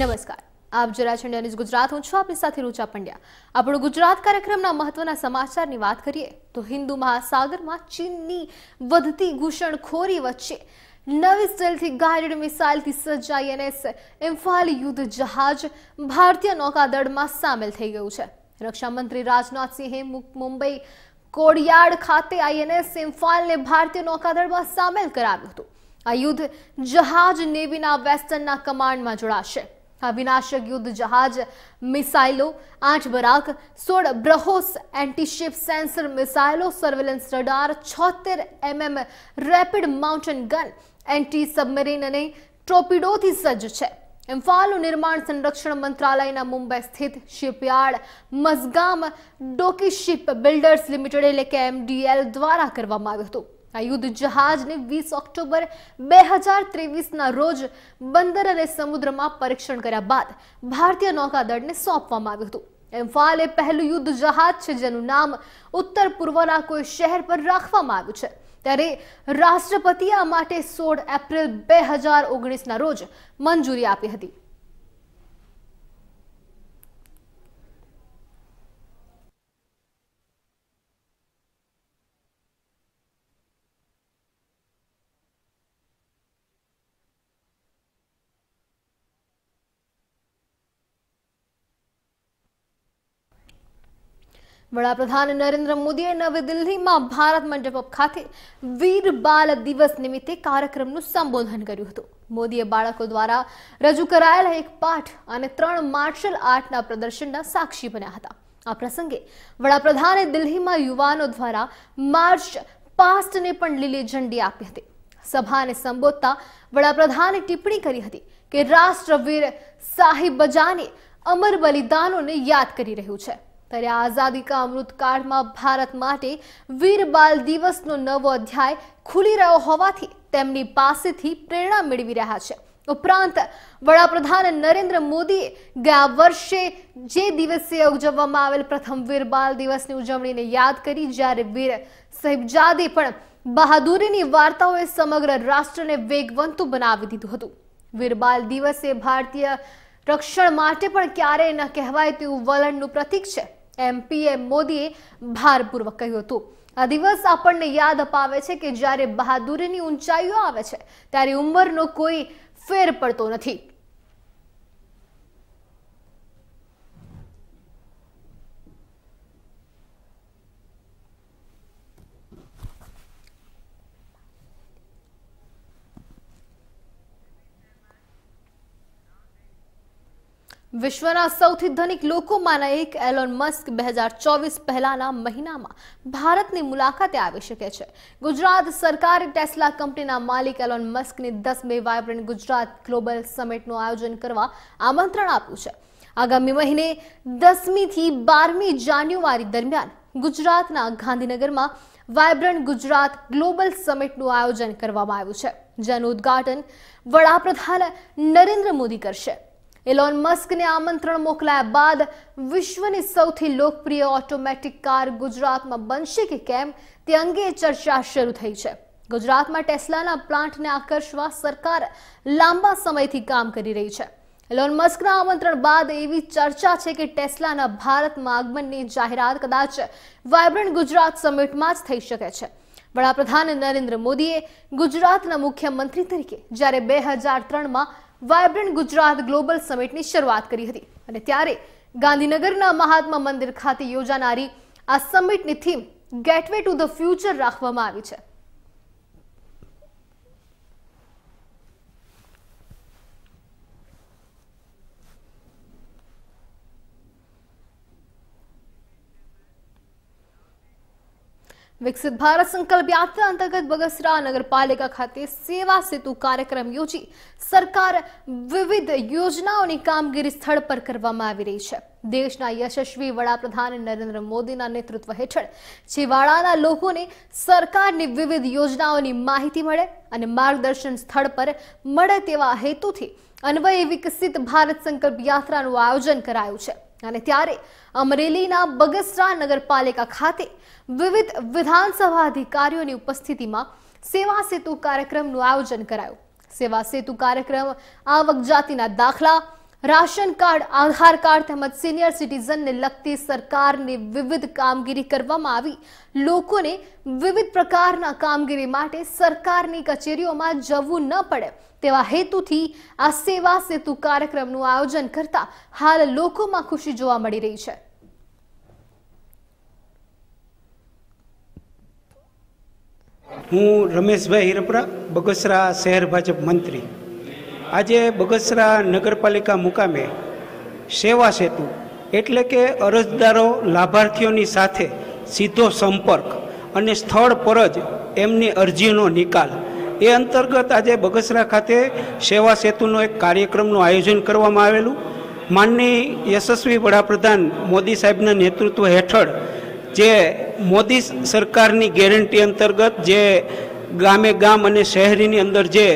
નમસ્કાર આપ જરા છે ન્યૂઝ ગુજરાત હું છું આપની સાથે રૂચા પંડ્યા આપણો ગુજરાત કાર્યક્રમના મહત્વના સમાચારની વાત કરીએ તો હિન્દુ મહાસાગરમાં ચીનની વધતી ઘૂસણખોરી વચ્ચે નવી સ્ટીલથી ગાઈડેડ મિસાઇલથી સજ્જ આઈએનએસ ઇમ્ફાલ યુદ્ધ જહાજ ભારતીય નૌકાદળમાં સામેલ થઈ ગયું છે રક્ષામંત્રી રાજનાથસિંહે મુંબઈ કોડિયાડ ખાતે આઈએનએસ ઇમ્ફાલને ભારતીય નૌકાદળમાં સામેલ કરાવ્યું હતું આ યુદ્ધ જહાજ નેવીના વેસ્ટર્નના કમાન્ડમાં જોડાશે અવિનાશક યુદ્ધ જહાજ મિસાઇલો આઠ બરાક સોળ બ્રહોસ એન્ટીશિપ સેન્સર મિસાઇલો સર્વેલન્સ રડાર છોતેર MM rapid mountain gun anti submarine અને ટ્રોપિડોથી સજ્જ છે ઇમ્ફાલનું નિર્માણ સંરક્ષણ મંત્રાલયના મુંબઈ સ્થિત shipyard Mazagon dock ship builders limited એટલે કે એમડીએલ દ્વારા કરવામાં આવ્યું હતું આ યુદ્ધ જહાજને વીસ ઓક્ટોબર બે હજાર ત્રેવીસના રોજ બંદર અને સમુદ્રમાં પરીક્ષણ કર્યા બાદ ભારતીય નૌકાદળને સોંપવામાં આવ્યું હતું ઇમ્ફાલ એ પહેલું યુદ્ધ જહાજ છે જેનું નામ ઉત્તર પૂર્વના કોઈ શહેર પર રાખવામાં આવ્યું છે ત્યારે રાષ્ટ્રપતિએ આ માટે સોળ એપ્રિલ બે હજાર ઓગણીસના રોજ મંજૂરી આપી હતી વડાપ્રધાન નરેન્દ્ર મોદીએ નવી દિલ્હીમાં ભારત મંડપ ખાતે વીર બાલ દિવસ નિમિત્તે કાર્યક્રમનું સંબોધન કર્યું હતું મોદીએ બાળકો દ્વારા રજૂ કરાયેલા એક પાઠ અને ત્રણ માર્શલ આર્ટના પ્રદર્શનના સાક્ષી બન્યા હતા આ પ્રસંગે વડાપ્રધાને દિલ્હીમાં યુવાનો દ્વારા માર્ચ પાસ્ટને પણ લીલી ઝંડી આપી હતી સભાને સંબોધતા વડાપ્રધાને ટિપ્પણી કરી હતી કે રાષ્ટ્રવીર સાહિબ બજાને અમર બલિદાનોને યાદ કરી રહ્યું છે ત્યારે આઝાદી અમૃતકાળમાં ભારત માટે વીર બાલ દિવસનો નવો અધ્યાય ખુલી રહ્યો હોવાથી તેમની પાસેથી પ્રેરણા મેળવી રહ્યા છે ઉપરાંત વડાપ્રધાન નરેન્દ્ર મોદીએ ગયા વર્ષે જે દિવસે ઉજવવામાં આવેલ પ્રથમ વીર બાલ દિવસની ઉજવણીને યાદ કરી જ્યારે વીર સાહેબજાદે પણ બહાદુરીની વાર્તાઓએ સમગ્ર રાષ્ટ્રને વેગવંતું બનાવી દીધું હતું વીર બાલ દિવસે ભારતીય રક્ષણ માટે પણ ક્યારેય ન કહેવાય તેવું વલણનું પ્રતીક છે એમ પીએમ મોદીએ ભારપૂર્વક કહ્યું હતું આ દિવસ આપણને યાદ અપાવે છે કે જ્યારે બહાદુરીની ઊંચાઈઓ આવે છે ત્યારે ઉંમરનો કોઈ ફેર પડતો નથી વિશ્વના સૌથી ધનિક લોકોમાંના એક એલોન મસ્ક બે હજાર ચોવીસ પહેલાના મહિનામાં ભારતની મુલાકાતે આવી શકે છે ગુજરાત સરકારે ટેસ્લા કંપનીના માલિક એલોન મસ્કની દસમી વાયબ્રન્ટ ગુજરાત ગ્લોબલ સમિટનું આયોજન કરવા આમંત્રણ આપ્યું છે આગામી મહિને દસમીથી બારમી જાન્યુઆરી દરમિયાન ગુજરાતના ગાંધીનગરમાં વાયબ્રન્ટ ગુજરાત ગ્લોબલ સમિટનું આયોજન કરવામાં આવ્યું છે જેનું ઉદ્ઘાટન વડાપ્રધાન નરેન્દ્ર મોદી કરશે એલોન મસ્કને આમંત્રણ મોકલાયા બાદ વિશ્વની સૌથી લોકપ્રિય ઓટોમેટિક કાર ગુજરાતમાં બનશે કે કેમ તે અંગે ચર્ચા શરૂ થઈ છે ગુજરાતમાં ટેસ્લાના પ્લાન્ટને આકર્ષવા સરકાર લાંબા સમયથી કામ કરી રહી છે એલોન મસ્કના આમંત્રણ બાદ એવી ચર્ચા છે કે ટેસ્લાના ભારતમાં આગમનની જાહેરાત કદાચ વાયબ્રન્ટ ગુજરાત સમિટમાં જ થઈ શકે છે વડાપ્રધાન નરેન્દ્ર મોદીએ ગુજરાતના મુખ્યમંત્રી તરીકે જ્યારે બે હજાર ત્રણમાં વાયબ્રન્ટ ગુજરાત ગ્લોબલ સમિટની શરૂઆત કરી હતી અને ત્યારે ગાંધીનગરના મહાત્મા મંદિર ખાતે યોજાનારી આ સમિટની થીમ ગેટવે ટુ ધ ફ્યુચર રાખવામાં આવી છે વિકસિત ભારત સંકલ્પ યાત્રા અંતર્ગત બગસરા નગરપાલિકા ખાતે સેવા સેતુ કાર્યક્રમ યોજી સરકાર વિવિધ યોજનાઓની કામગીરી સ્થળ પર કરવામાં આવી રહી છે દેશના યશસ્વી વડાપ્રધાન નરેન્દ્ર મોદીના નેતૃત્વ હેઠળ છેવાડાના લોકોને સરકારની વિવિધ યોજનાઓની માહિતી મળે અને માર્ગદર્શન સ્થળ પર મળે તેવા હેતુથી અન્વયે વિકસિત ભારત સંકલ્પ યાત્રાનું આયોજન કરાયું છે અને ત્યારે અમરેલીના બગસરા નગરપાલિકા ખાતે વિવિધ વિધાનસભા અધિકારીઓની ઉપસ્થિતિમાં સેવા સેતુ કાર્યક્રમનું આયોજન કરાયું સેવા સેતુ કાર્યક્રમ આવક જાતિના દાખલા રાશન કાર્ડ આધાર કાર્ડ તેમજ સિનિયર સિટીઝનને લગતી સરકારની વિવિધ કામગીરી કરવામાં આવી લોકોને વિવિધ પ્રકારના કામગીરી માટે સરકારની કચેરીઓમાં જવું ન પડે તેવા હેતુથી આ સેવા સેતુ કાર્યક્રમનું આયોજન કરતા હાલ લોકોમાં ખુશી જોવા મળી રહી છે હું રમેશભાઈ હિરપરા બગસરા શહેર ભાજપ મંત્રી આજે બગસરા નગરપાલિકા મુકામે સેવા સેતુ એટલે કે અરજદારો લાભાર્થીઓની સાથે સીધો સંપર્ક અને સ્થળ પર જ એમની અરજીનો નિકાલ એ અંતર્ગત આજે બગસરા ખાતે સેવા સેતુનો એક કાર્યક્રમનું આયોજન કરવામાં આવેલું માનનીય યશસ્વી વડાપ્રધાન મોદી સાહેબના નેતૃત્વ હેઠળ જે મોદી સરકારની ગેરંટી અંતર્ગત જે ગામે ગામ અને શહેરીની અંદર જે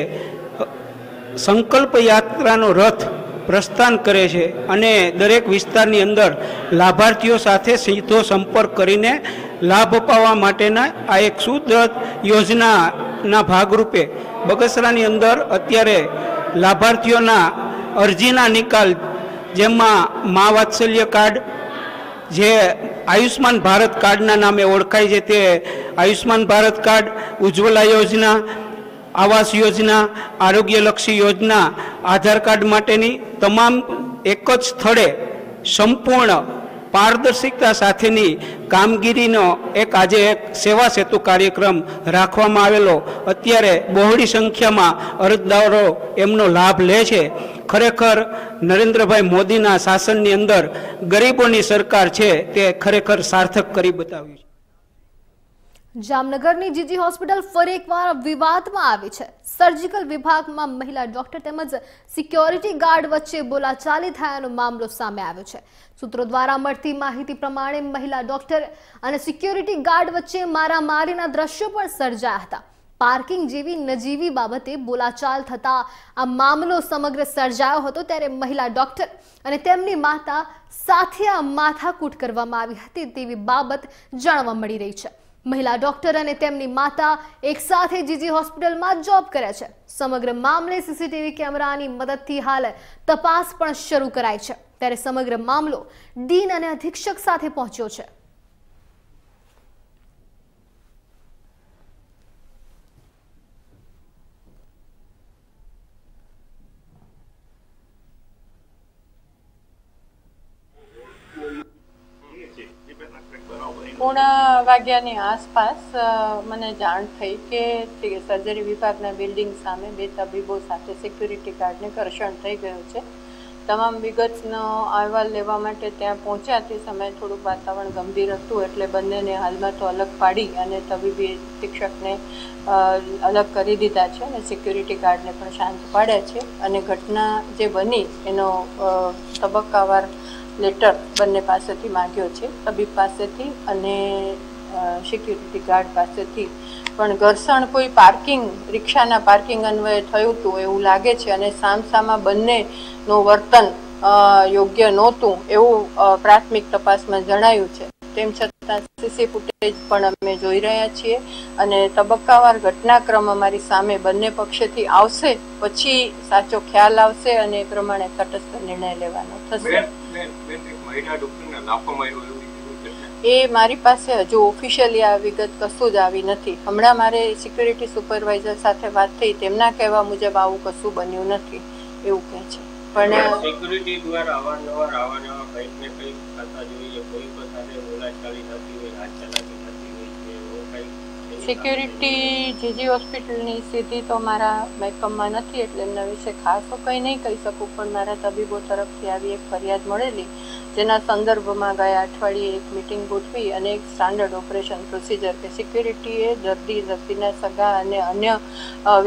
સંકલ્પ યાત્રાનો રથ પ્રસ્થાન કરે છે અને દરેક વિસ્તારની અંદર લાભાર્થીઓ સાથે સીધો સંપર્ક કરીને લાભ અપાવવા માટેના આ એક સુદ્રત યોજનાના ભાગરૂપે બગસરાની અંદર અત્યારે લાભાર્થીઓના અરજીના નિકાલ જેમાં મા વાત્સલ્ય કાર્ડ જે આયુષ્માન ભારત કાર્ડના નામે ઓળખાય છે તે આયુષ્યમાન ભારત કાર્ડ ઉજ્જવલા યોજના આવાસ યોજના આરોગ્યલક્ષી યોજના આધાર કાર્ડ માટેની તમામ એક જ સ્થળે સંપૂર્ણ પારદર્શિકતા સાથેની કામગીરીનો એક આજે એક સેવા સેતુ કાર્યક્રમ રાખવામાં આવેલો અત્યારે બહોળી સંખ્યામાં અરજદારો એમનો લાભ લે છે ખરેખર નરેન્દ્રભાઈ મોદીના શાસનની અંદર ગરીબોની સરકાર છે તે ખરેખર સાર્થક કરી બતાવ્યું છે જામનગરની જીજી હોસ્પિટલ ફરી એકવાર વિવાદમાં આવી છે સર્જિકલ વિભાગમાં મહિલા ડોક્ટર તેમજ સિક્યોરિટી ગાર્ડ વચ્ચે બોલાચાલી થયાનો મામલો સામે આવ્યો છે સૂત્રો દ્વારા મળતી માહિતી પ્રમાણે મહિલા ડોક્ટર અને સિક્યોરિટી ગાર્ડ વચ્ચે મારામારીના દ્રશ્યો પણ સર્જાયા હતા પાર્કિંગ જેવી નજીવી બાબતે બોલાચાલ થતા આ મામલો સમગ્ર સર્જાયો હતો ત્યારે મહિલા ડોક્ટર અને તેમની માતા સાથે આ માથાકૂટ કરવામાં આવી હતી તેવી બાબત જાણવા મળી રહી છે મહિલા ડોક્ટર અને તેમની માતા એકસાથે જીજી હોસ્પિટલમાં જોબ કરે છે સમગ્ર મામલે સીસીટીવી કેમેરાની મદદથી હાલ તપાસ પણ શરૂ કરાઈ છે ત્યારે સમગ્ર મામલો ડીન અને અધિક્ષક સાથે પહોંચ્યો છે પોણા વાગ્યાની આસપાસ મને જાણ થઈ કે સર્જરી વિભાગના બિલ્ડિંગ સામે બે તબીબો સાથે સિક્યુરિટી ગાર્ડને ઘર્ષણ થઈ ગયું છે તમામ વિગતનો અહેવાલ લેવા માટે ત્યાં પહોંચ્યા તે સમયે થોડુંક વાતાવરણ ગંભીર હતું એટલે બંનેને હાલમાં તો અલગ પાડી અને તબીબી શિક્ષકને અલગ કરી દીધા છે અને સિક્યુરિટી ગાર્ડને પણ શાંત પાડ્યા છે અને ઘટના જે બની એનો તબક્કાવાર લેટર બંને પાસેથી માગ્યો છે તબીબ પાસેથી અને સિક્યુરિટી ગાર્ડ પાસેથી પણ ઘર્ષણ કોઈ પાર્કિંગ રિક્ષાના પાર્કિંગ અન્વયે થયું હતું એવું લાગે છે અને સામસામાં બંનેનું વર્તન યોગ્ય નહોતું એવું પ્રાથમિક તપાસમાં જણાયું છે તેમ છતાં સીસી ફૂટેજ પણ અમે જોઈ રહ્યા છીએ અને તબક્કાવાર ઘટનાક્રમ અમારી સામે બંને પક્ષેથી આવશે પછી સાચો ખ્યાલ આવશે અને એ પ્રમાણે તટસ્થ નિર્ણય લેવાનો થશે એ મારી પાસે હજુ ઓફિશિયલી આ વિગત કશું જ આવી નથી હમણાં મારે સિક્યુરિટી સુપરવાઇઝર સાથે વાત થઈ તેમના કહેવા મુજબ આવું કશું બન્યું નથી એવું કહે છે પણ સિક્યુરિટી દ્વારા અવારનવાર આવા નવા કંઈક ને કંઈક ખાતા જોઈએ કોઈ પણ સાથે બોલાચાલી નથી હોય હાથ ચલાવી સિક્યુરિટી જીજી હોસ્પિટલની સીધી તો મારા મહેકમમાં નથી એટલે એમના વિશે ખાસ તો કંઈ નહીં કહી શકું પણ મારા તબીબો તરફથી આવી એક ફરિયાદ મળેલી જેના સંદર્ભમાં ગયા અઠવાડિયે એક મિટિંગ ગોઠવી અને એક સ્ટાન્ડર્ડ ઓપરેશન પ્રોસિજર કે સિક્યુરિટીએ દર્દી દર્દીના સગા અને અન્ય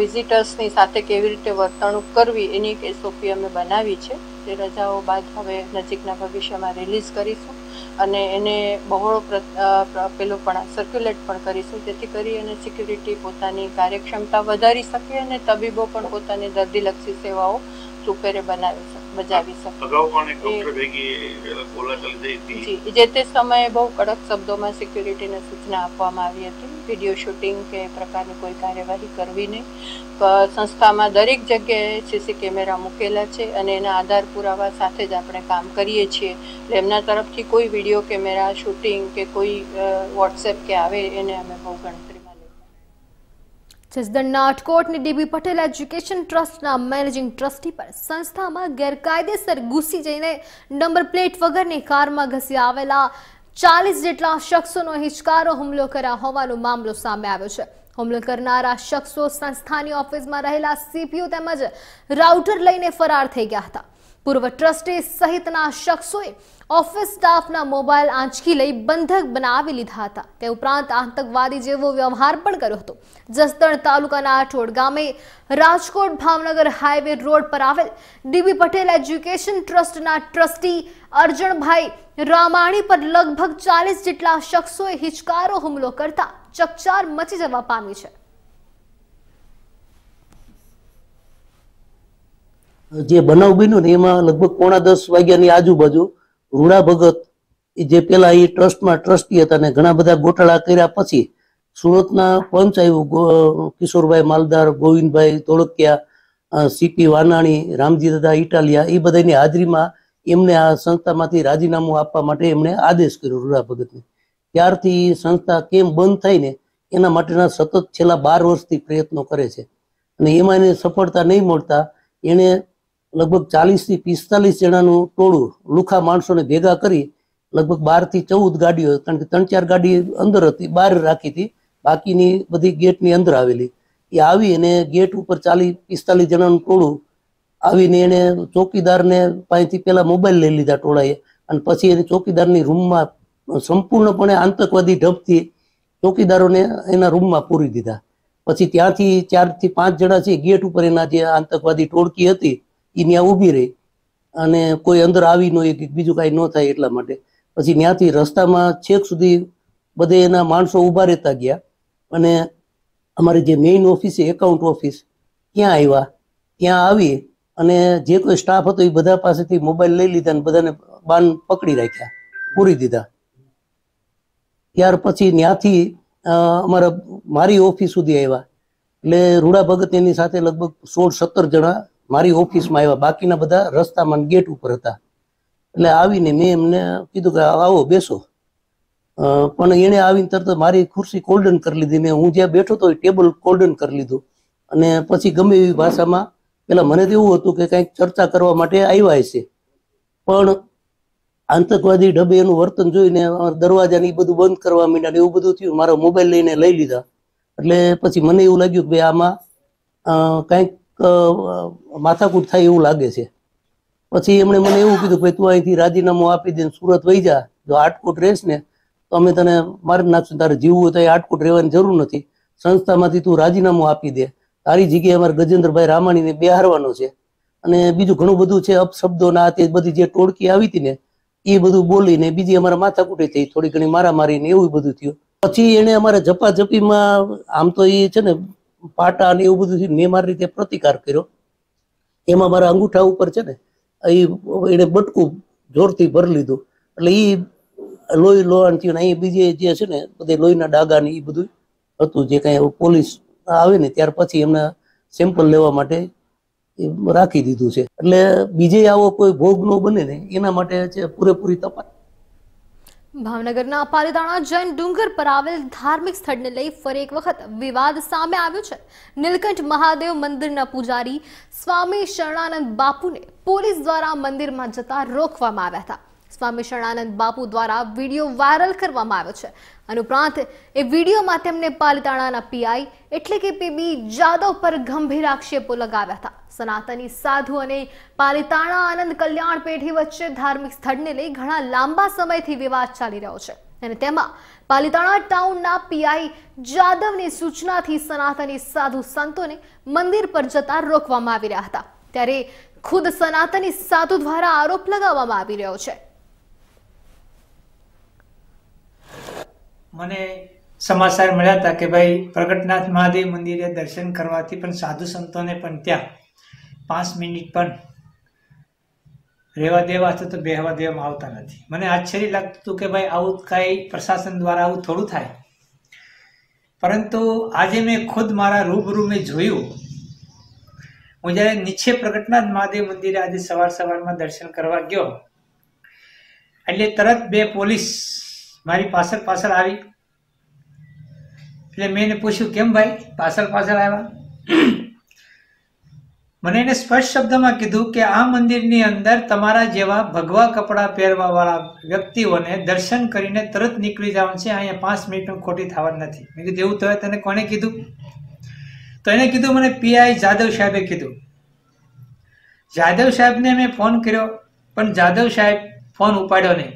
વિઝિટર્સની સાથે કેવી રીતે વર્તણૂક કરવી એની એક એસઓપી અમે બનાવી છે તે રજાઓ બાદ હવે નજીકના ભવિષ્યમાં રિલીઝ કરીશું અને એને બહોળો પેલું પણ સર્ક્યુલેટ પણ કરીશું જેથી કરી અને સિક્યુરિટી પોતાની કાર્યક્ષમતા વધારી શકે અને તબીબો પણ પોતાની દર્દીલક્ષી સેવાઓ સુપેરે બનાવી શકે બજાવી શકે જી જે તે સમયે બહુ કડક શબ્દોમાં સિક્યુરિટીને સૂચના આપવામાં આવી હતી વિડીયો શૂટિંગ કે પ્રકારની કોઈ કાર્યવાહી કરવી નહીં સંસ્થામાં દરેક જગ્યાએ સીસી કેમેરા મૂકેલા છે અને એના આધાર પુરાવા સાથે જ આપણે કામ કરીએ છીએ એટલે એમના તરફથી કોઈ વિડીયો કેમેરા શૂટિંગ કે કોઈ વોટ્સએપ કે આવે એને અમે બહુ ગણતરી જસદણના અટકોટની ડીબી પટેલ એજ્યુકેશન ટ્રસ્ટના મેનેજિંગ ટ્રસ્ટી પર સંસ્થામાં ગેરકાયદેસર ઘૂસી જઈને નંબર પ્લેટ વગરની કારમાં ઘસી આવેલા ચાલીસ જેટલા શખ્સોનો હિચકારો હુમલો કર્યા હોવાનો મામલો સામે આવ્યો છે હુમલો કરનારા શખ્સો સંસ્થાની ઓફિસમાં રહેલા સીપીયુ તેમજ રાઉટર લઈને ફરાર થઈ ગયા હતા પૂર્વ ટ્રસ્ટી સહિતના શખ્સોએ ઓફિસ સ્ટાફના મોબાઈલ આંચકી લઈ બંધક બનાવી લીધા હતા તે ઉપરાંત આતંકવાદી જેવો વ્યવહાર પણ કર્યો હતો જસદણ તાલુકાના આઠોડ ગામે રાજકોટ ભાવનગર હાઈવે રોડ પર આવેલ ડીબી પટેલ એજ્યુકેશન ટ્રસ્ટના ટ્રસ્ટી અર્જણભાઈ રામાણી પર લગભગ ચાલીસ જેટલા શખ્સોએ હિચકારો હુમલો કરતા ચકચાર મચી જવા પામી છે જે બનાવ બન્યો ને એમાં લગભગ પોણા દસ વાગ્યાની આજુબાજુ રૂડા ભગત જે પેલા એ ટ્રસ્ટમાં ટ્રસ્ટી હતા ને ઘણા બધા ગોટાળા કર્યા પછી સુરતના પંચ આવ્યું કિશોરભાઈ માલદાર ગોવિંદભાઈ તોળકિયા સીપી વાનાણી રામજી દાદા ઇટાલિયા એ બધાની હાજરીમાં એમને આ સંસ્થામાંથી રાજીનામું આપવા માટે એમણે આદેશ કર્યો રૂડા ભગતને ત્યારથી સંસ્થા કેમ બંધ થાય ને એના માટેના સતત છેલ્લા બાર વર્ષથી પ્રયત્નો કરે છે અને એમાં એને સફળતા નહીં મળતા એણે લગભગ ચાલીસથી પિસ્તાલીસ જણાનું ટોળું લુખા માણસોને ભેગા કરી લગભગ બારથી ચૌદ ગાડીઓ કારણ કે ત્રણ ચાર ગાડી અંદર હતી બહાર રાખી હતી બાકીની બધી ગેટની અંદર આવેલી એ આવી અને ગેટ ઉપર ચાલીસ પિસ્તાલીસ જણાનું ટોળું આવીને એને ચોકીદારને પાસેથી પહેલા મોબાઈલ લઈ લીધા ટોળાએ અને પછી એને ચોકીદારની રૂમમાં સંપૂર્ણપણે આતંકવાદી ઢબથી ચોકીદારોને એના રૂમમાં પૂરી દીધા પછી ત્યાંથી થી પાંચ જણા છે ગેટ ઉપર એના જે આતંકવાદી ટોળકી હતી એ ત્યાં ઊભી રહી અને કોઈ અંદર આવી ન કે બીજું કાંઈ ન થાય એટલા માટે પછી ત્યાંથી રસ્તામાં છેક સુધી બધે એના માણસો ઊભા રહેતા ગયા અને અમારી જે મેઇન ઓફિસ છે એકાઉન્ટ ઓફિસ ત્યાં આવ્યા ત્યાં આવી અને જે કોઈ સ્ટાફ હતો એ બધા પાસેથી મોબાઈલ લઈ લીધા અને બધાને બાન પકડી રાખ્યા પૂરી દીધા ત્યાર પછી ત્યાંથી અમારા મારી ઓફિસ સુધી આવ્યા એટલે રૂડા ભગત એની સાથે લગભગ સોળ સત્તર જણા મારી ઓફિસમાં આવ્યા બાકીના બધા રસ્તામાં ગેટ ઉપર હતા એટલે આવીને મેં એમને કીધું કે આવો બેસો પણ એણે આવીને તરત મારી ખુરશી કોલ્ડન કરી લીધી મેં હું જ્યાં બેઠો હતો એ ટેબલ કોલ્ડન કરી લીધું અને પછી ગમે એવી ભાષામાં પેલા મને તો એવું હતું કે કંઈક ચર્ચા કરવા માટે આવ્યા હશે પણ આતંકવાદી ઢબે એનું વર્તન જોઈને દરવાજાને એ બધું બંધ કરવા માંડ્યા એવું બધું થયું મારો મોબાઈલ લઈને લઈ લીધા એટલે પછી મને એવું લાગ્યું કે આમાં કંઈક માથાકૂટ થાય એવું લાગે છે પછી એમણે મને એવું કીધું કે તું અહીંથી રાજીનામું આપી દે સુરત વહી જા જો આટકોટ રહેશ ને તો અમે તને મારી નાખશું તારે જીવવું તો એ આટકોટ રહેવાની જરૂર નથી સંસ્થામાંથી તું રાજીનામું આપી દે તારી જગ્યાએ અમારે ગજેન્દ્રભાઈ રામાણીને બેહારવાનો છે અને બીજું ઘણું બધું છે અપશબ્દો ના તે બધી જે ટોળકી આવી હતી ને એ બધું બોલીને બીજી અમારા માથાકૂટી થઈ થોડી ઘણી મારા મારીને એવું બધું થયું પછી એને અમારે જપા જપીમાં આમ તો એ છે ને પાટા અને એવું બધું મેં મારી રીતે પ્રતિકાર કર્યો એમાં મારા અંગૂઠા ઉપર છે ને એ એને બટકું જોરથી ભરી લીધું એટલે એ લોહી લોહાણ થયું અહીં બીજે જે છે ને બધે લોહીના ડાગા ને એ બધું હતું જે કાંઈ પોલીસ આવે ને ત્યાર પછી એમના સેમ્પલ લેવા માટે રાખી દીધું છે એટલે બીજે આવો કોઈ ભોગ ન બને ને એના માટે છે પૂરેપૂરી તપાસ ભાવનગરના પાલીતાણા જૈન ડુંગર પર આવેલ ધાર્મિક સ્થળને લઈ ફરી એક વખત વિવાદ સામે આવ્યો છે નીલકંઠ મહાદેવ મંદિરના પૂજારી સ્વામી શરણાનંદ બાપુને પોલીસ દ્વારા મંદિરમાં જતા રોકવામાં આવ્યા હતા સ્વામી શરણાનંદ બાપુ દ્વારા વિડીયો વાયરલ કરવામાં આવ્યો છે અને ઉપરાંત એ વિડીયોમાં તેમને પાલિતાણાના પીઆઈ એટલે કે પીબી જાદવ પર ગંભીર આક્ષેપો લગાવ્યા હતા સનાતની સાધુ અને પાલિતાણા આનંદ કલ્યાણ પેઢી વચ્ચે ધાર્મિક સ્થળને લઈ ઘણા લાંબા સમયથી વિવાદ ચાલી રહ્યો છે અને તેમાં પાલિતાણા ટાઉનના પીઆઈ જાદવની સૂચનાથી સનાતની સાધુ સંતોને મંદિર પર જતા રોકવામાં આવી રહ્યા હતા ત્યારે ખુદ સનાતની સાધુ દ્વારા આરોપ લગાવવામાં આવી રહ્યો છે મને સમાચાર મળ્યા હતા કે ભાઈ પ્રગટનાથ મહાદેવ મંદિરે દર્શન કરવાથી પણ સાધુ સંતોને પણ ત્યાં પાંચ મિનિટ પણ રહેવા દેવા તો બેહવા દેવામાં આવતા નથી મને આશ્ચર્ય લાગતું હતું કે ભાઈ આવું કાંઈ પ્રશાસન દ્વારા આવું થોડું થાય પરંતુ આજે મેં ખુદ મારા રૂબરૂ મેં જોયું હું જ્યારે નીચે પ્રગટનાથ મહાદેવ મંદિરે આજે સવાર સવારમાં દર્શન કરવા ગયો એટલે તરત બે પોલીસ મારી પાછળ પાછળ આવી એટલે મેં એને પૂછ્યું કેમ ભાઈ પાછળ પાછળ આવ્યા મને એને સ્પષ્ટ શબ્દમાં કીધું કે આ મંદિરની અંદર તમારા જેવા ભગવા કપડાં પહેરવાવાળા વ્યક્તિઓને દર્શન કરીને તરત નીકળી જવાનું છે અહીંયા પાંચ મિનિટનું ખોટી થવાનું નથી મેં કીધું એવું તો તને કોણે કીધું તો એને કીધું મને પીઆઈ જાદવ સાહેબે કીધું જાદવ સાહેબને મેં ફોન કર્યો પણ જાદવ સાહેબ ફોન ઉપાડ્યો નહીં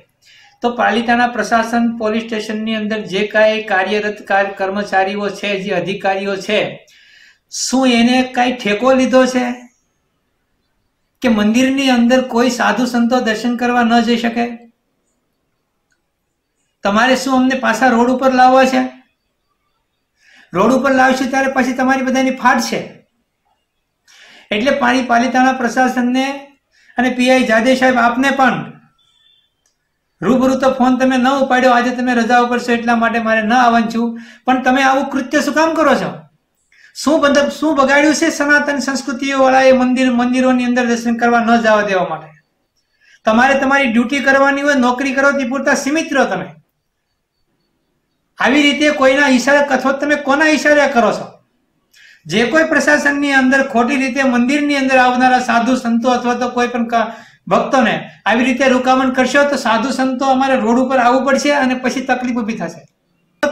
તો પાલિકાના પ્રશાસન પોલીસ સ્ટેશનની અંદર જે કાંઈ કાર્યરત કર્મચારીઓ છે જે અધિકારીઓ છે શું એને કાંઈ ઠેકો લીધો છે કે મંદિરની અંદર કોઈ સાધુ સંતો દર્શન કરવા ન જઈ શકે તમારે શું અમને પાછા રોડ ઉપર લાવવા છે રોડ ઉપર લાવશે ત્યારે પછી તમારી બધાની ફાટ છે એટલે પાણી પાલિતાણા પ્રશાસનને અને પીઆઈ જાદે સાહેબ આપને પણ રૂબરૂ તો ફોન તમે ન ઉપાડ્યો આજે તમે રજા ઉપર છો એટલા માટે મારે ન આવવાનું છું પણ તમે આવું કૃત્ય શું કામ કરો છો શું મતલબ શું બગાડ્યું છે સનાતન સંસ્કૃતિઓ વાળા એ મંદિર મંદિરોની અંદર દર્શન કરવા ન જવા દેવા માટે તમારે તમારી ડ્યુટી કરવાની હોય નોકરી કરો તે પૂરતા સીમિત રહો તમે આવી રીતે કોઈના ઈશારે અથવા તમે કોના ઈશારે કરો છો જે કોઈ પ્રશાસનની અંદર ખોટી રીતે મંદિરની અંદર આવનારા સાધુ સંતો અથવા તો કોઈ પણ ભક્તોને આવી રીતે રૂકામણ કરશો તો સાધુ સંતો અમારે રોડ ઉપર આવવું પડશે અને પછી તકલીફ ઊભી થશે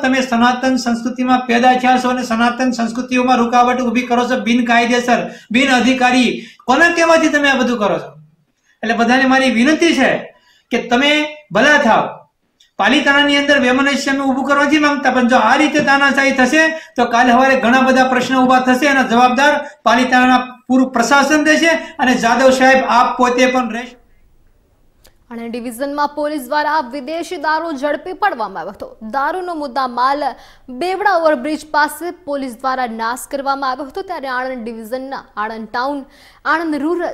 તમે સનાતન સંસ્કૃતિમાં પેદા થયા છો અને સનાતન સંસ્કૃતિઓમાં રૂકાવટ ઊભી કરો છો બિન કાયદેસર બિન અધિકારી કોના કહેવાથી તમે આ બધું કરો છો એટલે બધાને મારી વિનંતી છે કે તમે ભલા થાવ પાલિતાણાની અંદર વેમનશ્યમે ઊભું કરવાથી માંગતા પણ જો આ રીતે તાનાશાહી થશે તો કાલે સવારે ઘણા બધા પ્રશ્નો ઊભા થશે અને જવાબદાર પાલિતાણાના પૂરું પ્રશાસન રહેશે અને જાદવ સાહેબ આપ પોતે પણ રહેશે અને ડિવિઝનમાં પોલીસ દ્વારા વિદેશી દારૂ ઝડપી પાડવામાં આવ્યો હતો દારૂનો મુદ્દા માલ બેવડા ઓવરબ્રિજ પાસે પોલીસ દ્વારા નાશ કરવામાં આવ્યો હતો ત્યારે આણંદ ડિવિઝનના આણંદ ટાઉન આણંદ રૂરલ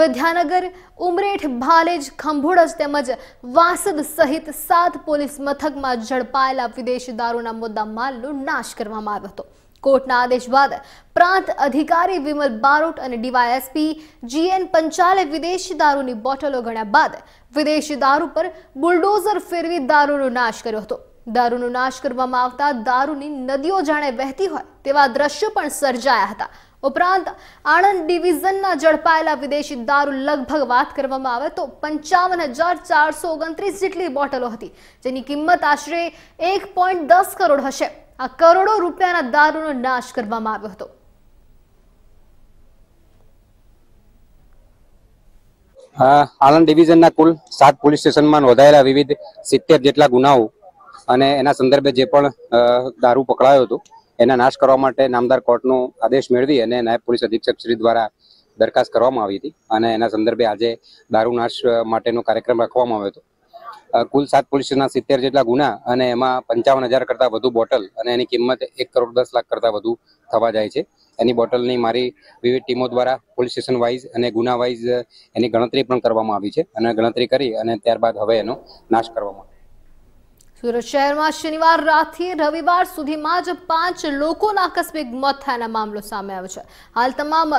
વિદ્યાનગર ઉમરેઠ ભાલેજ ખંભોળજ તેમજ વાસદ સહિત સાત પોલીસ મથકમાં ઝડપાયેલા વિદેશી દારૂના મુદ્દા માલનો નાશ કરવામાં આવ્યો હતો કોર્ટના આદેશ બાદ પ્રાંત અધિકારી વિમલ બારોટ અને ડીવાયએસપી જીએન પંચાલે વિદેશી દારૂની બોટલો ગણ્યા બાદ વિદેશી દારૂ પર બુલડોઝર ફેરવી દારૂનો નાશ કર્યો હતો દારૂનો નાશ કરવામાં આવતા દારૂની નદીઓ જાણે વહેતી હોય તેવા દ્રશ્યો પણ સર્જાયા હતા ઉપરાંત આણંદ ડિવિઝનના ઝડપાયેલા વિદેશી દારૂ લગભગ વાત કરવામાં આવે તો પંચાવન હજાર ચારસો ઓગણત્રીસ જેટલી બોટલો હતી જેની કિંમત આશરે એક પોઈન્ટ દસ કરોડ હશે આ કરોડો રૂપિયાના દારૂનો નાશ કરવામાં આવ્યો હતો આણંદ ડિવિઝનના કુલ સાત પોલીસ સ્ટેશનમાં નોંધાયેલા વિવિધ સિત્તેર જેટલા ગુનાઓ અને એના સંદર્ભે જે પણ દારૂ પકડાયો હતો એના નાશ કરવા માટે નામદાર કોર્ટનો આદેશ મેળવી અને નાયબ પોલીસ અધિક્ષક શ્રી દ્વારા દરખાસ્ત કરવામાં આવી હતી અને એના સંદર્ભે આજે દારૂ નાશ માટેનો કાર્યક્રમ રાખવામાં આવ્યો હતો કુલ સાત પોલીસના સિત્તેર જેટલા ગુના અને એમાં પંચાવન હજાર કરતાં વધુ બોટલ અને એની કિંમત એક કરોડ દસ લાખ કરતાં વધુ થવા જાય છે એની બોટલની મારી વિવિધ ટીમો દ્વારા પોલીસ સ્ટેશન વાઇઝ અને ગુના વાઇઝ એની ગણતરી પણ કરવામાં આવી છે અને ગણતરી કરી અને ત્યારબાદ હવે એનો નાશ કરવામાં સુરત શહેરમાં શનિવાર રાતથી રવિવાર સુધીમાં જ પાંચ લોકોના આકસ્મિક મોત થયાના મામલો સામે આવ્યો છે હાલ તમામ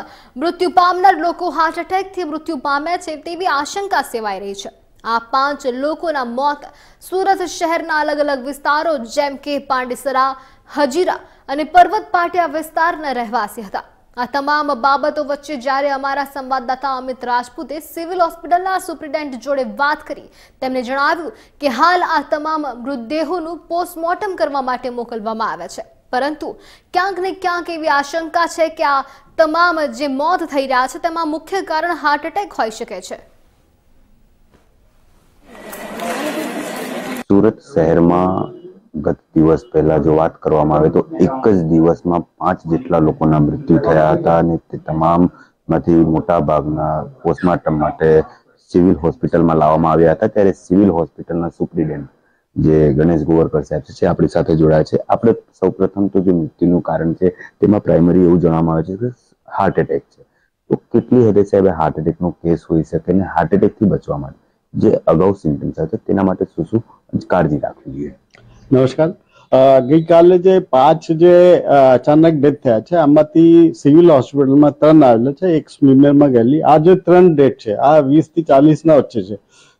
મૃત્યુ પામનાર લોકો હાર્ટ એટેકથી મૃત્યુ પામ્યા છે તેવી આશંકા સેવાઈ રહી છે આ પાંચ લોકોના મોત સુરત શહેરના અલગ અલગ વિસ્તારો જેમ કે પાંડેસરા હજીરા અને પર્વત પાટિયા વિસ્તારના રહેવાસી હતા આ તમામ બાબતો વચ્ચે જ્યારે અમારા સંવાદદાતા અમિત રાજપૂતે સિવિલ હોસ્પિટલના સુપ્રિન્ટેન્ડન્ટ જોડે વાત કરી તેમણે જણાવ્યું કે હાલ આ તમામ મૃતદેહોનું પોસ્ટમોર્ટમ કરવા માટે મોકલવામાં આવે છે પરંતુ ક્યાંક ને ક્યાંક એવી આશંકા છે કે આ તમામ જે મોત થઈ રહ્યા છે તેમાં મુખ્ય કારણ હાર્ટ એટેક હોઈ શકે છે સુરત શહેરમાં ગત દિવસ પહેલા જો વાત કરવામાં આવે તો એક જ દિવસમાં પાંચ જેટલા લોકોના મૃત્યુ થયા હતા અને તે તમામમાંથી મોટા ભાગના પોસ્ટમોર્ટમ માટે સિવિલ હોસ્પિટલમાં લાવવામાં આવ્યા હતા ત્યારે સિવિલ હોસ્પિટલના સુપ્રિન્ટેન્ડન્ટ જે ગણેશ ગોવરકર સાહેબ છે આપણી સાથે જોડાયા છે આપણે સૌપ્રથમ તો જે મૃત્યુનું કારણ છે તેમાં પ્રાઇમરી એવું જણાવવામાં આવે છે કે હાર્ટ એટેક છે તો કેટલી હદે સાહેબ હાર્ટ એટેકનો કેસ હોઈ શકે અને હાર્ટ એટેકથી બચવા માટે જે અગાઉ સિમ્ટમ્સ હતા તેના માટે શું શું કાળજી રાખવી જોઈએ નમસ્કાર ગઈકાલે જે પાંચ જે અચાનક ડેથ થયા છે આમાંથી સિવિલ હોસ્પિટલમાં ત્રણ આવેલા છે એક સ્વિમરમાં ગયેલી આ જે ત્રણ ડેથ છે આ વીસ થી ચાલીસ ના વચ્ચે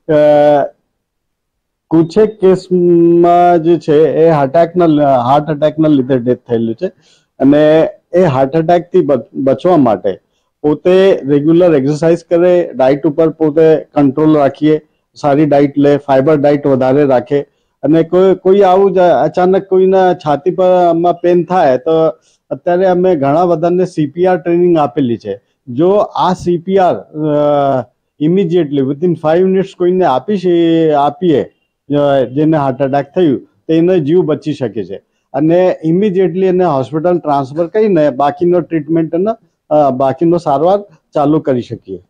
છે કુછેક કેસમાં જે છે એ હાર્ટએકના હાર્ટ એટેકના લીધે ડેથ થયેલું છે અને એ હાર્ટ એટેકથી બચવા માટે પોતે રેગ્યુલર એક્સરસાઇઝ કરે ડાયટ ઉપર પોતે કંટ્રોલ રાખીએ સારી ડાયટ લે ફાઈબર ડાયટ વધારે રાખે અને કોઈ કોઈ આવું જ અચાનક કોઈના છાતી પર આમાં પેન થાય તો અત્યારે અમે ઘણા બધાને સીપીઆર ટ્રેનિંગ આપેલી છે જો આ CPR immediately within five minutes કોઈને આપી આપીએ જેને હાર્ટ એટેક થયું તો એનો જીવ બચી શકે છે અને ઇમિડિયેટલી એને હોસ્પિટલ ટ્રાન્સફર કરીને બાકીનો ટ્રીટમેન્ટ બાકીનો સારવાર ચાલુ કરી શકીએ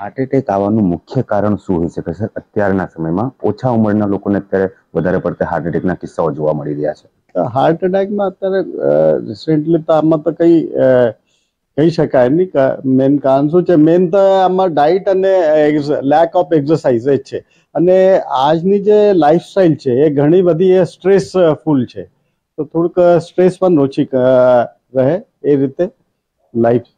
હાર્ટ એટેક આવવાનું મુખ્ય કારણ શું હોઈ શકે સર અત્યારના સમયમાં ઓછા ઉંમરના લોકોને અત્યારે વધારે પડતા હાર્ટ એટેકના કિસ્સાઓ જોવા મળી રહ્યા છે હાર્ટ એટેકમાં અત્યારે રિસેન્ટલી તો આમાં તો કંઈ કહી શકાય નહીં મેન કારણ શું છે મેન તો આમાં ડાયટ અને લેક ઓફ એક્સરસાઇઝ જ છે અને આજની જે લાઈફસ્ટાઈલ છે એ ઘણી બધી એ સ્ટ્રેસફુલ છે તો થોડુંક સ્ટ્રેસ પણ ઓછી રહે એ રીતે લાઈફ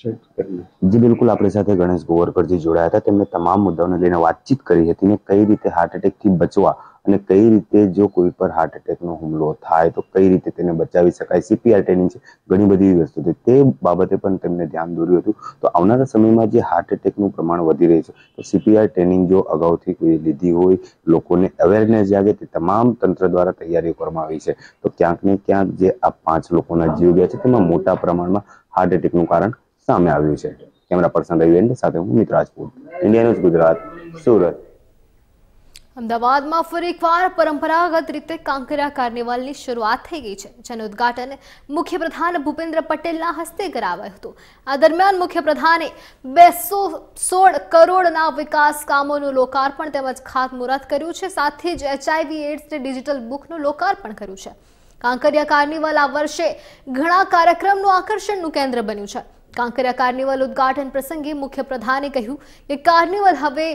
જે બિલકુલ આપણી સાથે ગણેશ ગોવરકરજી જોડાયા હતા તેમણે તમામ મુદ્દાઓને લઈને વાતચીત કરી હતી ને કઈ રીતે હાર્ટ એટેકથી બચવા અને કઈ રીતે જો કોઈ પર હાર્ટ એટેકનો હુમલો થાય તો કઈ રીતે તેને બચાવી શકાય સીપીઆર ટ્રેનિંગ છે ઘણી બધી વસ્તુ છે તે બાબતે પણ તેમને ધ્યાન દોર્યું હતું તો આવનારા સમયમાં જે હાર્ટ એટેકનું પ્રમાણ વધી રહ્યું છે તો સીપીઆર ટ્રેનિંગ જો અગાઉથી કોઈ લીધી હોય લોકોને અવેરનેસ જાગે તે તમામ તંત્ર દ્વારા તૈયારીઓ કરવામાં આવી છે તો ક્યાંક ને ક્યાંક જે આ પાંચ લોકોના જીવ ગયા છે તેમાં મોટા પ્રમાણમાં હાર્ટ એટેકનું કારણ સામે આવ્યું છે કેમેરા પર્સન રવિ સાથે હું મિત્ર રાજપૂત ઇન્ડિયા ન્યૂઝ ગુજરાત સુરત અમદાવાદમાં ફરી એકવાર પરંપરાગત રીતે કાંકરિયા કાર્નિવલની શરૂઆત થઈ ગઈ છે જેનું ઉદઘાટન મુખ્યપ્રધાન ભૂપેન્દ્ર પટેલના હસ્તે કરાવાયું હતું આ દરમિયાન મુખ્યપ્રધાને બેસો સોળ કરોડના વિકાસ કામોનું લોકાર્પણ તેમજ ખાતમુહૂર્ત કર્યું છે સાથે જ એચઆઈવી એડ્સ ડિજિટલ બુકનું લોકાર્પણ કર્યું છે કાંકરિયા કાર્નિવલ આ વર્ષે ઘણા કાર્યક્રમનું આકર્ષણનું કેન્દ્ર બન્યું છે કાંકરિયા કાર્નિવલ ઉદઘાટન પ્રસંગે મુખ્ય પ્રધાને કહ્યું કે કાર્નિવલ હવે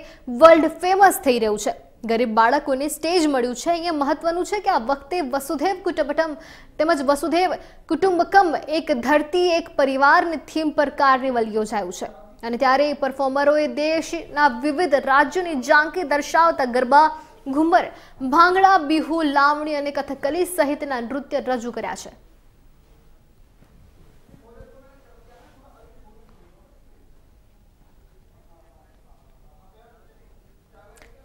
વર્લ્ડ ફેમસ થઈ રહ્યું છે ગરીબ બાળકોને સ્ટેજ મળ્યું છે અહીંયા મહત્વનું છે કે આ વખતે વસુધૈવ કુટુંબકમ તેમજ વસુધૈવ કુટુંબકમ એક ધરતી એક પરિવારની થીમ પર કાર્નિવલ યોજાયું છે અને ત્યારે પરફોર્મરોએ દેશના વિવિધ રાજ્યોની ઝાંકી દર્શાવતા ગરબા ઘુમર ભાંગડા બિહુ લાવણી અને કથકલી સહિતના નૃત્ય રજૂ કર્યા છે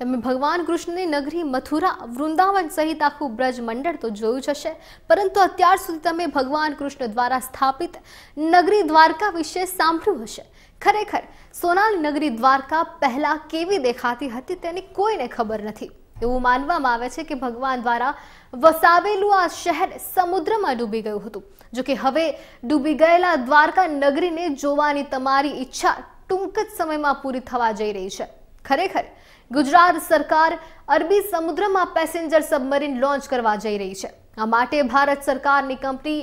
તમે ભગવાન કૃષ્ણની નગરી મથુરા વૃંદાવન સહિત આખું બ્રજ મંડળ તો જોયું જ હશે પરંતુ અત્યાર સુધી તમે ભગવાન કૃષ્ણ દ્વારા સ્થાપિત નગરી દ્વારકા વિશે સાંભળ્યું હશે ખરેખર સોનાલી નગરી દ્વારકા પહેલાં કેવી દેખાતી હતી તેની કોઈને ખબર નથી એવું માનવામાં આવે છે કે ભગવાન દ્વારા વસાવેલું આ શહેર સમુદ્રમાં ડૂબી ગયું હતું જો કે હવે ડૂબી ગયેલા દ્વારકા નગરીને જોવાની તમારી ઈચ્છા ટૂંક જ સમયમાં પૂરી થવા જઈ રહી છે ખરેખર ગુજરાત સરકાર અરબી સમુદ્રમાં પેસેન્જર સબમરીન લોન્ચ કરવા જઈ રહી છે આ માટે ભારત સરકારની કંપની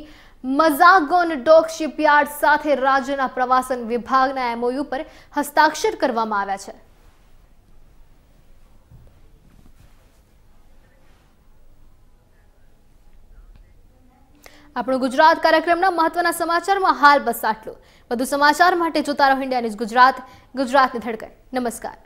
મઝાગોન ડોક શિપયાર્ડ સાથે રાજ્યના પ્રવાસન વિભાગના એમઓયુ પર હસ્તાક્ષર કરવામાં આવ્યા છે આપણો ગુજરાત કાર્યક્રમના મહત્વના સમાચારમાં હાલ બસ આટલું વધુ સમાચાર માટે જોતા રહો ઇન્ડિયા ન્યૂઝ ગુજરાત ગુજરાતની ધડકન નમસ્કાર